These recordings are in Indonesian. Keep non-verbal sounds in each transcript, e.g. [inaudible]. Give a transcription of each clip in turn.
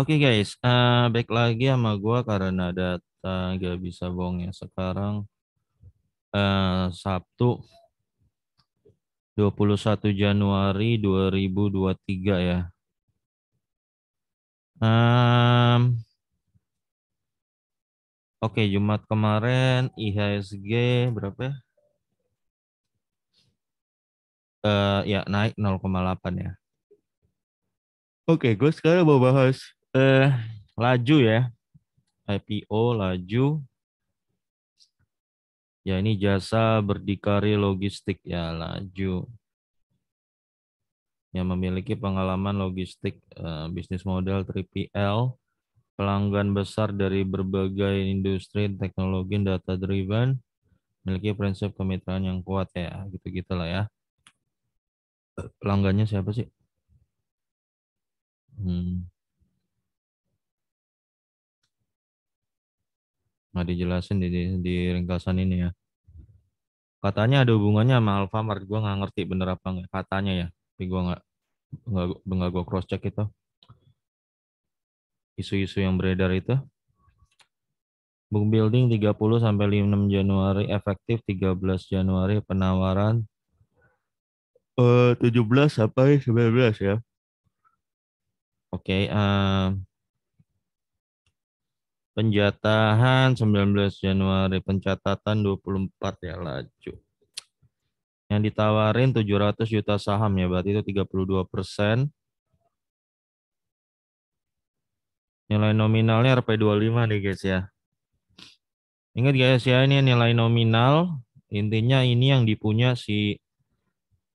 Oke okay, guys, uh, back lagi sama gue karena data gak bisa bohong ya. Sekarang uh, Sabtu 21 Januari 2023 ya. Um, Oke, okay, Jumat kemarin IHSG berapa ya? Uh, ya naik 0,8 ya. Oke, okay, gue sekarang mau bahas eh, laju ya. IPO laju. Ya ini jasa berdikari logistik ya laju. Yang memiliki pengalaman logistik eh, bisnis model 3PL, pelanggan besar dari berbagai industri teknologi data driven, memiliki prinsip kemitraan yang kuat ya, gitu-gitulah ya. Pelanggannya siapa sih? Hmm. nggak dijelasin di, di, di ringkasan ini ya. Katanya ada hubungannya sama Alfamart, gue nggak ngerti bener apa nggak katanya ya, tapi gue nggak nggak nggak gue cross check itu isu-isu yang beredar itu. Book building 30 sampai 56 Januari efektif 13 Januari penawaran eh, 17 sampai 19 ya. Oke, okay, uh, eh, Penjatahan 19 Januari, pencatatan 24 ya laju. Yang ditawarin 700 juta saham ya, berarti itu 32 persen. Nilai nominalnya Rp25 nih guys ya. Ingat guys ya, ini nilai nominal. Intinya ini yang dipunya si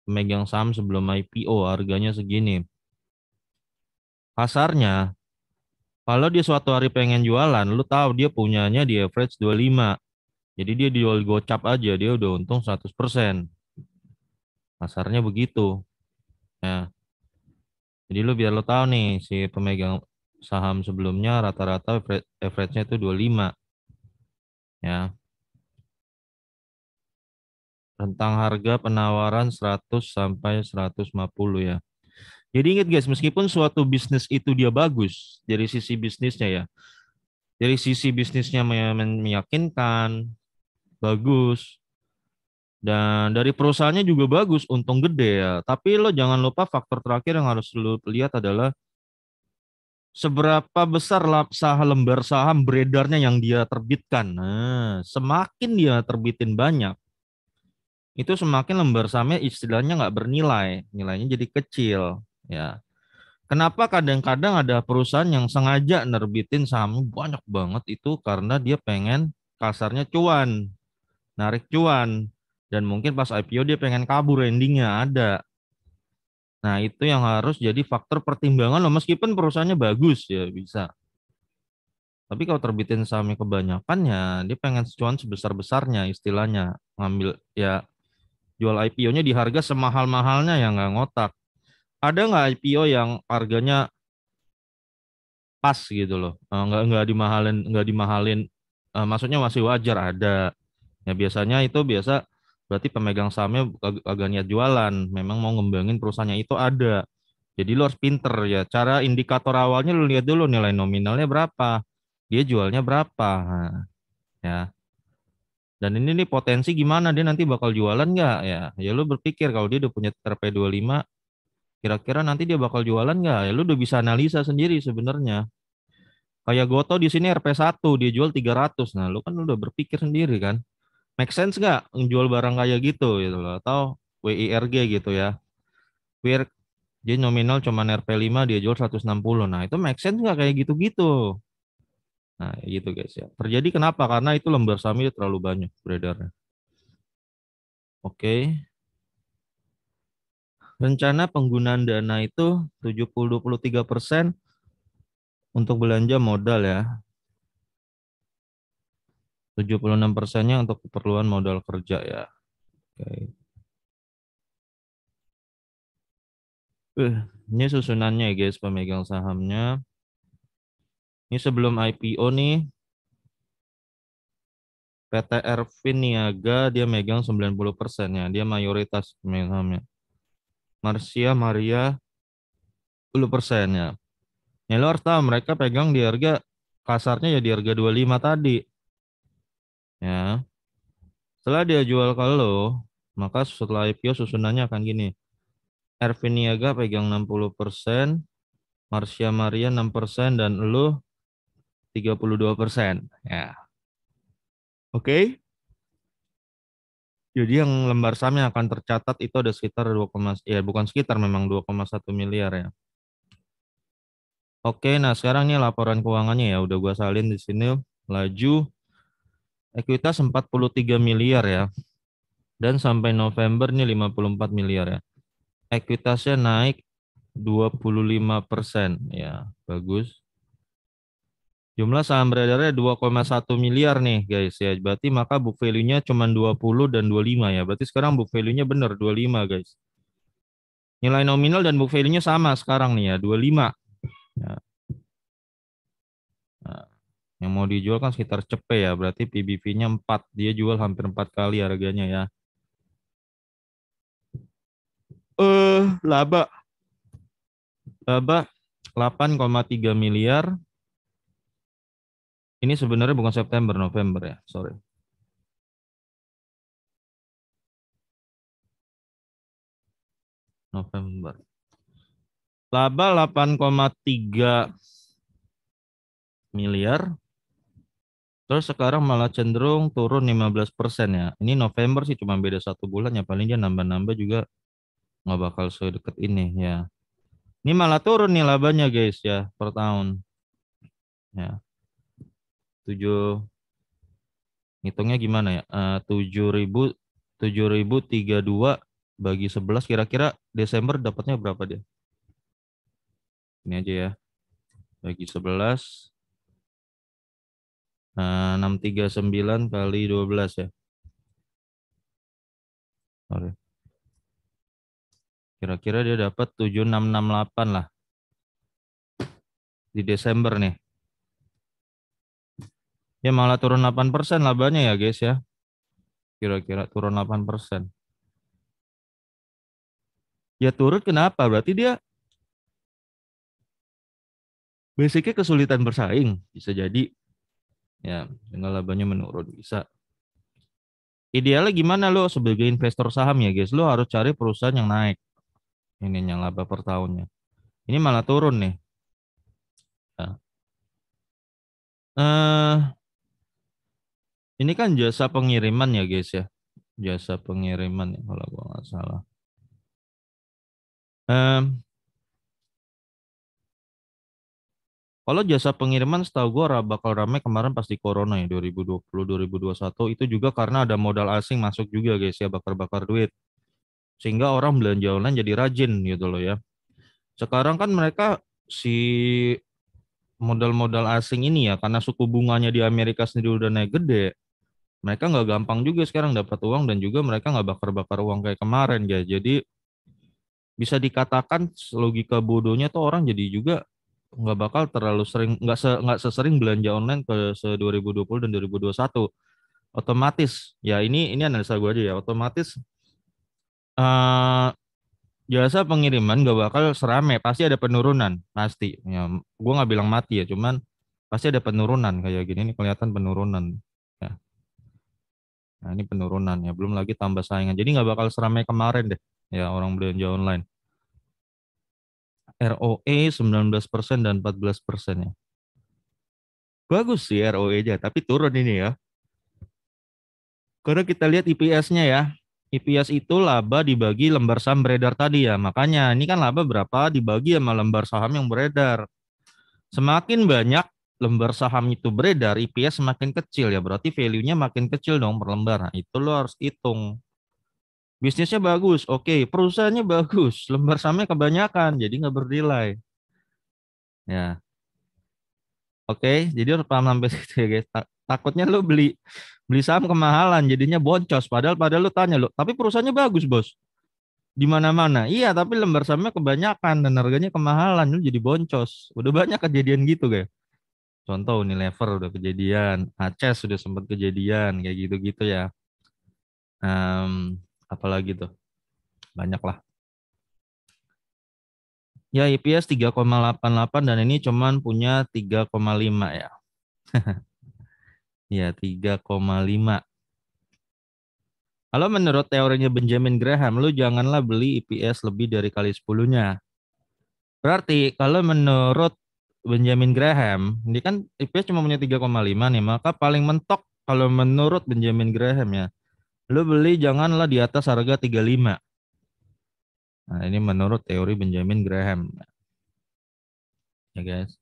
pemegang saham sebelum IPO, harganya segini. Pasarnya kalau dia suatu hari pengen jualan, lu tahu dia punyanya di average 25. Jadi dia jual gocap aja, dia udah untung 100%. Pasarnya begitu. Ya. Jadi lu biar lu tahu nih si pemegang saham sebelumnya rata-rata average-nya itu 25. Ya. Rentang harga penawaran 100 sampai 150 ya. Jadi ingat guys, meskipun suatu bisnis itu dia bagus dari sisi bisnisnya ya, dari sisi bisnisnya meyakinkan, bagus, dan dari perusahaannya juga bagus, untung gede ya. Tapi lo jangan lupa faktor terakhir yang harus lo lihat adalah seberapa besar saham lembar saham beredarnya yang dia terbitkan. Nah, semakin dia terbitin banyak, itu semakin lembar sahamnya istilahnya nggak bernilai, nilainya jadi kecil ya Kenapa kadang-kadang ada perusahaan yang sengaja nerbitin saham banyak banget itu karena dia pengen kasarnya cuan, narik cuan, dan mungkin pas IPO dia pengen kabur endingnya ada. Nah itu yang harus jadi faktor pertimbangan loh meskipun perusahaannya bagus ya bisa. Tapi kalau terbitin sahamnya kebanyakan ya dia pengen cuan sebesar-besarnya istilahnya ngambil ya jual IPO-nya di harga semahal-mahalnya ya nggak ngotak ada nggak IPO yang harganya pas gitu loh eh, nggak nggak dimahalin nggak dimahalin eh, maksudnya masih wajar ada ya biasanya itu biasa berarti pemegang sahamnya ag agak niat jualan memang mau ngembangin perusahaannya itu ada jadi lo harus pinter ya cara indikator awalnya lo lihat dulu nilai nominalnya berapa dia jualnya berapa nah, ya dan ini nih potensi gimana dia nanti bakal jualan nggak ya ya lo berpikir kalau dia udah punya TRP 25 Kira-kira nanti dia bakal jualan nggak? Ya, lu udah bisa analisa sendiri sebenarnya. Kayak Goto di sini RP1 dia jual 300. Nah, lu kan udah berpikir sendiri kan. Make sense nggak jual barang kayak gitu gitu loh atau WIRG gitu ya. WIR dia nominal cuma RP5 dia jual 160. Nah, itu make sense nggak kayak gitu-gitu. Nah, gitu guys ya. Terjadi kenapa? Karena itu lembar sami terlalu banyak beredarnya. Oke. Okay rencana penggunaan dana itu 70-23 persen untuk belanja modal ya. 76 persennya untuk keperluan modal kerja ya. Oke. Uh, ini susunannya ya guys pemegang sahamnya. Ini sebelum IPO nih. PT Ervin Niaga dia megang 90 persennya. Dia mayoritas pemegang sahamnya. Marcia Maria 10% ya. Ya lo harus tahu mereka pegang di harga kasarnya ya di harga 25 tadi. Ya. Setelah dia jual ke lo, maka setelah IPO susunannya akan gini. Ervin Niaga pegang 60%, persen, Marcia Maria 6% persen dan lo 32%. persen Ya. Oke. Okay? Jadi yang lembar saham yang akan tercatat itu ada sekitar 2, ya bukan sekitar memang 2,1 miliar ya. Oke, nah sekarang ini laporan keuangannya ya udah gua salin di sini. Laju ekuitas 43 miliar ya. Dan sampai November ini 54 miliar ya. Ekuitasnya naik 25% ya. Bagus. Jumlah saham beredarnya 2,1 miliar nih guys ya. Berarti maka book value-nya cuma 20 dan 25 ya. Berarti sekarang book value-nya benar 25 guys. Nilai nominal dan book value-nya sama sekarang nih ya, 25. Ya. Nah, yang mau dijual kan sekitar cepe ya, berarti PBV-nya 4. Dia jual hampir 4 kali harganya ya. Eh, uh, laba. Laba 8,3 miliar, ini sebenarnya bukan September, November ya, sorry. November. Laba 8,3 miliar. Terus sekarang malah cenderung turun 15 persen ya. Ini November sih cuma beda satu bulan ya. Paling dia nambah-nambah juga nggak bakal sedekat ini ya. Ini malah turun nih labanya guys ya per tahun. Ya tujuh ngitungnya gimana ya? Eh, tujuh ribu tujuh ribu tiga dua bagi sebelas kira-kira Desember dapatnya berapa dia? Ini aja ya. Bagi sebelas nah, enam tiga sembilan kali dua belas ya. Oke. Kira-kira dia dapat 7668 lah. Di Desember nih. Ya malah turun 8% labanya ya guys ya. Kira-kira turun 8%. Ya turun kenapa? Berarti dia basicnya kesulitan bersaing bisa jadi ya dengan labanya menurun bisa idealnya gimana lo sebagai investor saham ya guys lo harus cari perusahaan yang naik ini yang laba per tahunnya ini malah turun nih nah. eh ini kan jasa pengiriman ya guys ya. Jasa pengiriman ya, kalau gue nggak salah. Um, Kalau jasa pengiriman setahu gue bakal rame kemarin pasti Corona ya 2020-2021 itu juga karena ada modal asing masuk juga guys ya bakar-bakar duit. Sehingga orang belanja online jadi rajin gitu loh ya. Sekarang kan mereka si modal-modal asing ini ya karena suku bunganya di Amerika sendiri udah naik gede mereka nggak gampang juga sekarang dapat uang dan juga mereka nggak bakar-bakar uang kayak kemarin ya. Jadi bisa dikatakan logika bodohnya tuh orang jadi juga nggak bakal terlalu sering nggak se, nggak sesering belanja online ke se 2020 dan 2021 otomatis ya ini ini analisa gue aja ya otomatis uh, jasa pengiriman gak bakal serame pasti ada penurunan pasti ya gue nggak bilang mati ya cuman pasti ada penurunan kayak gini ini kelihatan penurunan Nah, ini penurunan ya, belum lagi tambah saingan. Jadi nggak bakal seramai kemarin deh ya orang belanja online. ROE 19% dan 14% ya. Bagus sih roe aja, tapi turun ini ya. Karena kita lihat IPS-nya ya. IPS itu laba dibagi lembar saham beredar tadi ya. Makanya ini kan laba berapa dibagi sama lembar saham yang beredar. Semakin banyak lembar saham itu beredar, IPS semakin kecil ya. Berarti value-nya makin kecil dong per lembar. Nah, itu lo harus hitung. Bisnisnya bagus, oke. Okay. Perusahaannya bagus, [laughs] lembar sahamnya kebanyakan, jadi nggak bernilai. Ya. Oke, okay, jadi harus paham sampai [laughs] situ ya guys. Takutnya lo beli beli saham kemahalan, jadinya boncos. Padahal padahal lo tanya lo, tapi perusahaannya bagus bos. Di mana-mana. Iya, tapi lembar sahamnya kebanyakan dan harganya kemahalan, lo jadi boncos. Udah banyak kejadian gitu guys. Contoh Unilever udah kejadian, Aceh sudah sempat kejadian, kayak gitu-gitu ya. Um, apalagi tuh, banyak lah. Ya IPS 3,88 dan ini cuman punya 3,5 ya. [laughs] ya 3,5. Kalau menurut teorinya Benjamin Graham, lu janganlah beli IPS lebih dari kali 10-nya. Berarti kalau menurut Benjamin Graham, dia kan IPS cuma punya 3,5 nih, maka paling mentok kalau menurut Benjamin Graham ya, lo beli janganlah di atas harga 35. Nah, ini menurut teori Benjamin Graham. Ya guys.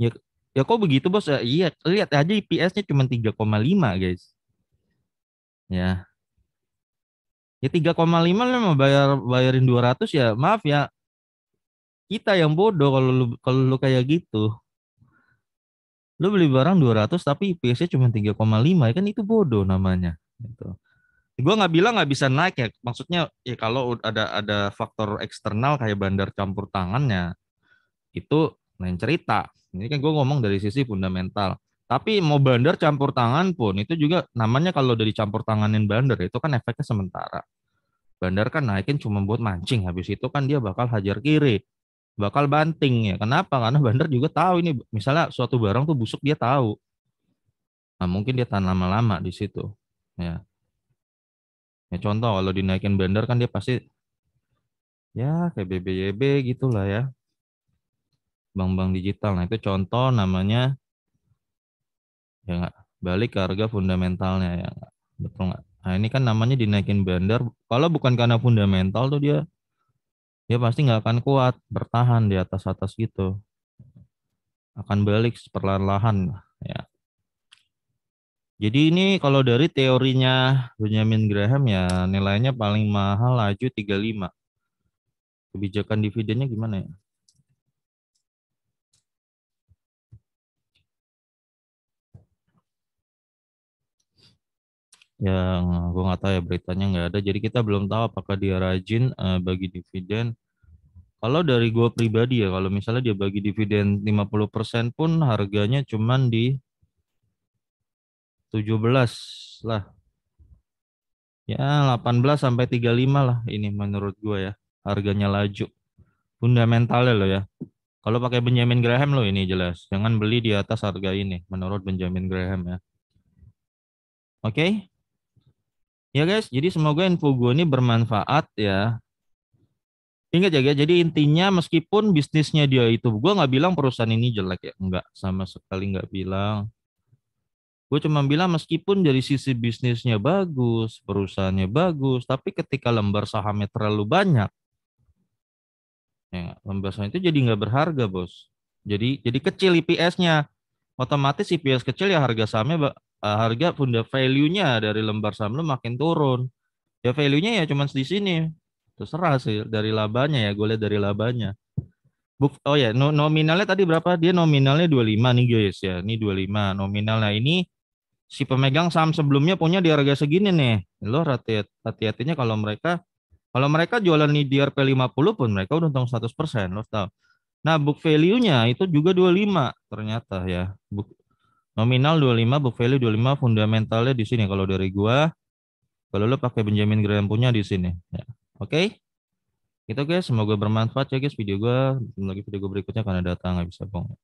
Ya, ya kok begitu bos? Ya, iya, lihat aja IPS-nya cuma 3,5 guys. Ya. Ya 3,5 lo mau bayar bayarin 200 ya maaf ya kita yang bodoh kalau lu kalau lu kayak gitu lu beli barang 200 tapi IPS-nya cuma 3,5 ya kan itu bodoh namanya gitu. Gua nggak bilang nggak bisa naik ya, maksudnya ya kalau ada ada faktor eksternal kayak bandar campur tangannya itu lain cerita. Ini kan gue ngomong dari sisi fundamental. Tapi mau bandar campur tangan pun itu juga namanya kalau dari campur tanganin bandar itu kan efeknya sementara. Bandar kan naikin cuma buat mancing, habis itu kan dia bakal hajar kiri bakal banting ya. Kenapa? Karena bandar juga tahu ini misalnya suatu barang tuh busuk dia tahu. Nah, mungkin dia tanam lama-lama di situ. Ya. ya. contoh kalau dinaikin bandar kan dia pasti ya kayak BBYB gitulah ya. Bank-bank digital. Nah, itu contoh namanya ya gak? balik ke harga fundamentalnya ya. Betul nggak? Nah, ini kan namanya dinaikin bandar. Kalau bukan karena fundamental tuh dia dia pasti nggak akan kuat bertahan di atas atas gitu akan balik perlahan-lahan ya jadi ini kalau dari teorinya Benjamin Graham ya nilainya paling mahal laju 35 kebijakan dividennya gimana ya yang gue nggak tahu ya beritanya nggak ada. Jadi kita belum tahu apakah dia rajin uh, bagi dividen. Kalau dari gue pribadi ya, kalau misalnya dia bagi dividen 50% pun harganya cuman di 17 lah. Ya 18 sampai 35 lah ini menurut gue ya. Harganya laju. Fundamentalnya loh ya. Kalau pakai Benjamin Graham loh ini jelas. Jangan beli di atas harga ini menurut Benjamin Graham ya. Oke. Okay? Ya guys, jadi semoga info gue ini bermanfaat ya. Ingat ya guys, jadi intinya meskipun bisnisnya dia itu, gue nggak bilang perusahaan ini jelek ya, nggak sama sekali nggak bilang. Gue cuma bilang meskipun dari sisi bisnisnya bagus, perusahaannya bagus, tapi ketika lembar sahamnya terlalu banyak, ya, lembar saham itu jadi nggak berharga bos. Jadi jadi kecil IPS-nya, otomatis IPS kecil ya harga sahamnya uh, harga funda value-nya dari lembar saham lo makin turun. Ya value-nya ya cuma di sini. Terserah sih dari labanya ya, gue lihat dari labanya. Buk, oh ya, no, nominalnya tadi berapa? Dia nominalnya 25 nih guys ya. Ini 25 nominalnya ini si pemegang saham sebelumnya punya di harga segini nih. Lo hati-hatinya kalau mereka kalau mereka jualan di DRP 50 pun mereka udah untung 100% lo tahu. Nah, book value-nya itu juga 25 ternyata ya. Book, Nominal 25, book value 25, fundamentalnya di sini kalau dari gua. Kalau lo pakai Benjamin Graham punya di sini. Ya. Oke. Okay? itu guys, semoga bermanfaat ya guys video gua. Lagi video gua berikutnya karena datang nggak bisa bong.